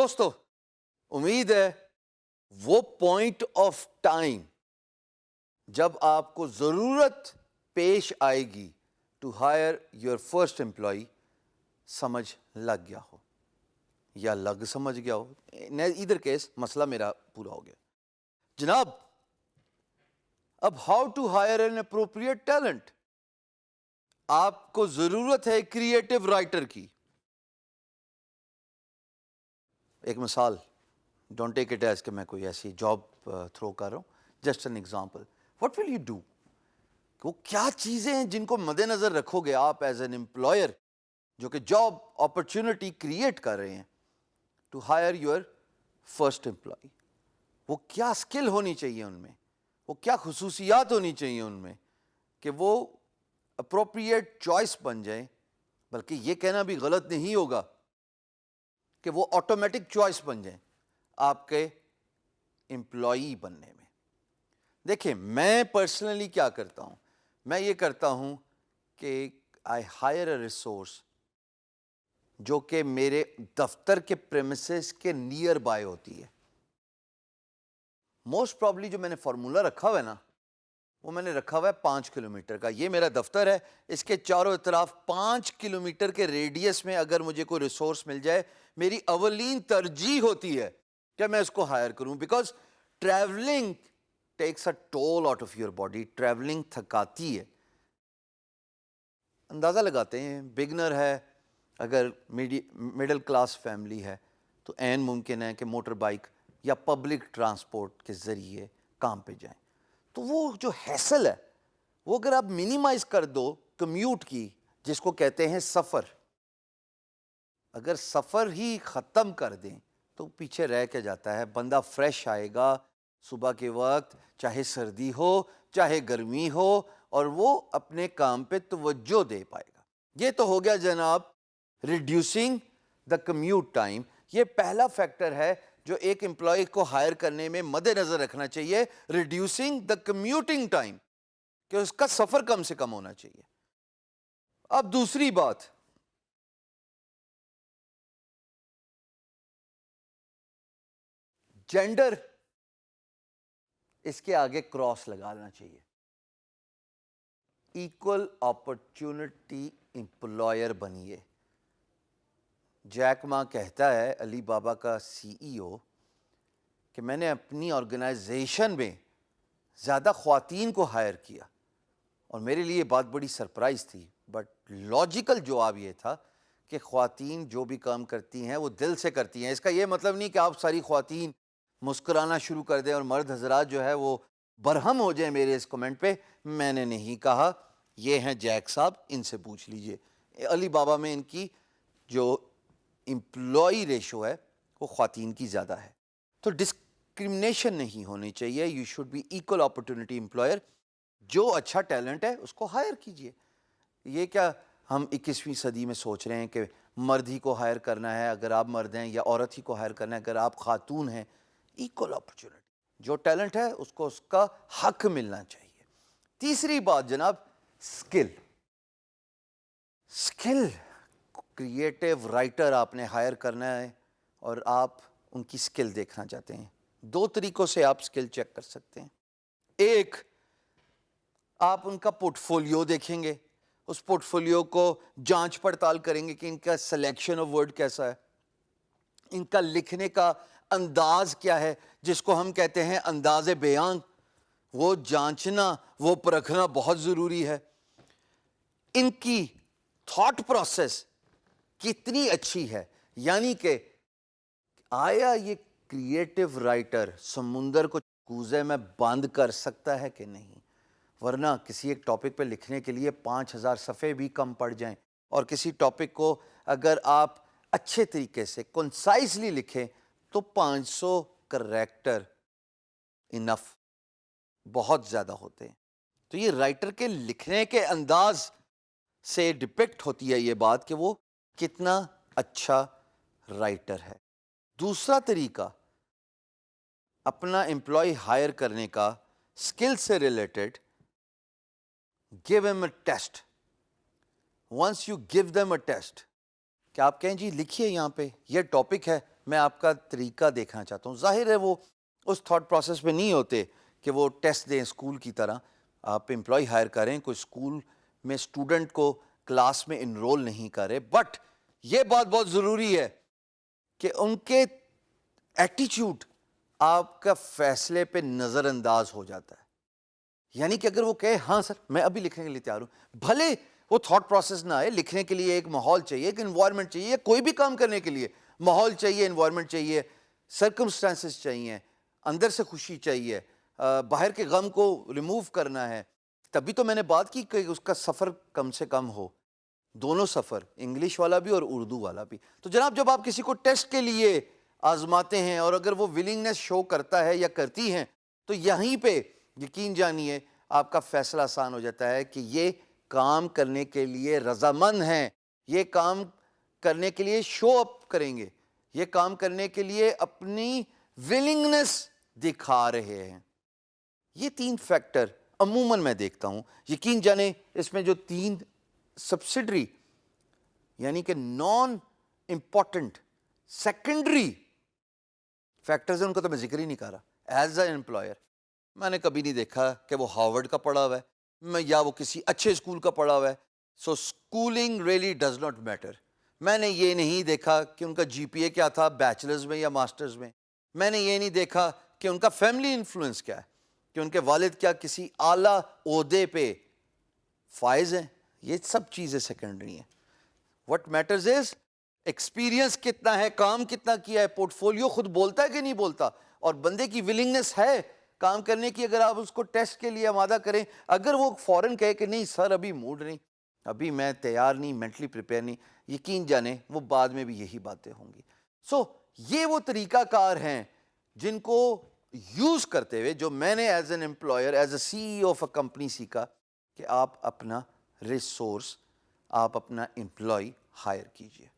दोस्तों उम्मीद है वो पॉइंट ऑफ टाइम जब आपको ज़रूरत पेश आएगी to hire your first employ समझ लग गया हो या लग समझ गया हो इधर केस मसला मेरा पूरा हो गया जनाब अब how to hire an appropriate talent आपको ज़रूरत है क्रिएटिव राइटर की एक मिसाल डोंट टेक इट एज कि मैं कोई ऐसी जॉब थ्रो uh, कर रहा हूँ just an example what will you do वो क्या चीज़ें हैं जिनको मद्देनज़र रखोगे आप एज एन एम्प्लॉयर जो कि जॉब अपॉर्चुनिटी क्रिएट कर रहे हैं to hire your first employ वो क्या स्किल होनी चाहिए उनमें वो क्या खसूसियात होनी चाहिए उनमें कि वो अप्रोप्रिएट चॉइस बन जाए बल्कि ये कहना भी गलत नहीं होगा कि वो ऑटोमेटिक चॉइस बन जाए आपके एम्प्लॉई बनने में देखिए मैं पर्सनली क्या करता हूँ मैं ये करता हूँ कि आई हायर अ रिसोर्स जो कि मेरे दफ्तर के प्रेमिसेस के नियर बाय होती है मोस्ट प्रॉब्ली जो मैंने फार्मूला रखा हुआ है ना वो मैंने रखा हुआ है पाँच किलोमीटर का ये मेरा दफ्तर है इसके चारों तरफ पाँच किलोमीटर के रेडियस में अगर मुझे कोई रिसोर्स मिल जाए मेरी अवलिन तरजीह होती है क्या मैं उसको हायर करूँ because travelling takes a toll out of your body travelling थकाती है अंदाज़ा लगाते हैं बिगनर है अगर मिडिल क्लास फैमिली है तो एन मुमकिन है कि मोटर बाइक या पब्लिक ट्रांसपोर्ट के ज़रिए काम पे जाएं तो वो जो हैसल है वो अगर आप मिनिमाइज कर दो कम्यूट की जिसको कहते हैं सफ़र अगर सफ़र ही ख़त्म कर दें तो पीछे रह के जाता है बंदा फ्रेश आएगा सुबह के वक्त चाहे सर्दी हो चाहे गर्मी हो और वो अपने काम पे तवज्जो दे पाएगा ये तो हो गया जनाब रिड्यूसिंग द कम्यूट टाइम ये पहला फैक्टर है जो एक एम्प्लॉय को हायर करने में मद्देनजर रखना चाहिए रिड्यूसिंग द कम्यूटिंग टाइम कि उसका सफर कम से कम होना चाहिए अब दूसरी बात जेंडर इसके आगे क्रॉस लगाना चाहिए इक्वल अपॉर्चुनिटी एम्प्लॉयर बनिए जैक माँ कहता है अली बाबा का सीईओ e कि मैंने अपनी ऑर्गेनाइजेशन में ज़्यादा ख़वातीन को हायर किया और मेरे लिए बात बड़ी सरप्राइज़ थी बट लॉजिकल जवाब ये था कि खातन जो भी काम करती हैं वो दिल से करती हैं इसका ये मतलब नहीं कि आप सारी ख़वातीन मुस्कराना शुरू कर दें और मर्द हजरात जो है वो बरहम हो जाए मेरे इस कमेंट पे मैंने नहीं कहा ये हैं जैक साहब इनसे पूछ लीजिए अली बाबा में इनकी जो एम्प्लॉय रेशो है वो ख़वान की ज़्यादा है तो डिस्क्रिमिनेशन नहीं होनी चाहिए you should be equal opportunity employer जो अच्छा टैलेंट है उसको हायर कीजिए ये क्या हम 21वीं सदी में सोच रहे हैं कि मर्द ही को हायर करना है अगर आप मर्द हैं या औरत ही को हायर करना है अगर आप खातून हैं इक्वल अपॉर्चुनिटी जो टैलेंट है उसको उसका हक मिलना चाहिए तीसरी बात जनाब स्किल स्किल क्रिएटिव राइटर आपने हायर करना है और आप उनकी स्किल देखना चाहते हैं दो तरीक़ों से आप स्किल चेक कर सकते हैं एक आप उनका पोर्टफोलियो देखेंगे उस पोर्टफोलियो को जांच पड़ताल करेंगे कि इनका सिलेक्शन ऑफ वर्ड कैसा है इनका लिखने का अंदाज क्या है जिसको हम कहते हैं अंदाज बयान वो जांचना वो परखना बहुत ज़रूरी है इनकी थॉट प्रोसेस कितनी अच्छी है यानी कि आया ये क्रिएटिव राइटर समुंदर को कूजे में बंद कर सकता है कि नहीं वरना किसी एक टॉपिक पे लिखने के लिए पाँच हज़ार सफ़े भी कम पड़ जाएं और किसी टॉपिक को अगर आप अच्छे तरीके से कंसाइजली लिखें तो 500 सौ करेक्टर इनफ बहुत ज़्यादा होते हैं तो ये राइटर के लिखने के अंदाज से डिपेक्ट होती है ये बात कि वो कितना अच्छा राइटर है दूसरा तरीका अपना एम्प्लॉय हायर करने का स्किल से related give them a test once you give them a test क्या आप कहें जी लिखिए यहां पे ये टॉपिक है मैं आपका तरीका देखना चाहता हूँ जाहिर है वो उस थॉट प्रोसेस में नहीं होते कि वो टेस्ट दें स्कूल की तरह आप एम्प्लॉय हायर करें कोई स्कूल में स्टूडेंट को क्लास में इनरोल नहीं करे बट ये बात बहुत ज़रूरी है कि उनके एटीट्यूड आपका फैसले पे नज़रअंदाज हो जाता है यानी कि अगर वो कहे हाँ सर मैं अभी लिखने के लिए तैयार हूँ भले वो थॉट प्रोसेस ना आए लिखने के लिए एक माहौल चाहिए एक इन्वायरमेंट चाहिए कोई भी काम करने के लिए माहौल चाहिए इन्वायरमेंट चाहिए सर्कमस्टांसिस चाहिए अंदर से खुशी चाहिए बाहर के गम को रिमूव करना है तभी तो मैंने बात की कि उसका सफ़र कम से कम हो दोनों सफ़र इंग्लिश वाला भी और उर्दू वाला भी तो जनाब जब आप किसी को टेस्ट के लिए आजमाते हैं और अगर वो विलिंगनेस शो करता है या करती हैं तो यहीं पे यकीन जानिए आपका फैसला आसान हो जाता है कि ये काम करने के लिए रजामंद हैं ये काम करने के लिए शो अप करेंगे ये काम करने के लिए अपनी विलिंगनेस दिखा रहे हैं ये तीन फैक्टर अमूमन मैं देखता हूँ यकीन जाने इसमें जो तीन सब्सिडरी यानी कि नॉन इंपॉर्टेंट सेकेंडरी फैक्टर्स हैं तो मैं जिक्र ही नहीं कर रहा एज अ एम्प्लॉयर मैंने कभी नहीं देखा कि वो हार्वर्ड का पढ़ा हुआ है या वो किसी अच्छे स्कूल का पढ़ा हुआ है so schooling really does not matter मैंने ये नहीं देखा कि उनका जीपीए क्या था बैचलर्स में या मास्टर्स में मैंने ये नहीं देखा कि उनका फैमिली इन्फ्लुएंस क्या है कि उनके वालिद क्या किसी आला अहदे पे फायज हैं ये सब चीज़ें सेकेंडरी हैं वट मैटर्स इज एक्सपीरियंस कितना है काम कितना किया है पोर्टफोलियो खुद बोलता है कि नहीं बोलता और बंदे की विलिंगनेस है काम करने की अगर आप उसको टेस्ट के लिए आमादा करें अगर वो फॉरन कहे कि नहीं सर अभी मूड नहीं अभी मैं तैयार नहीं मेंटली प्रिपेयर नहीं यकीन जाने वो बाद में भी यही बातें होंगी सो so, ये वो तरीक़ाकार हैं जिनको यूज़ करते हुए जो मैंने as an employer as a CEO of a company सीखा कि आप अपना रिसोर्स आप अपना एम्प्लॉय हायर कीजिए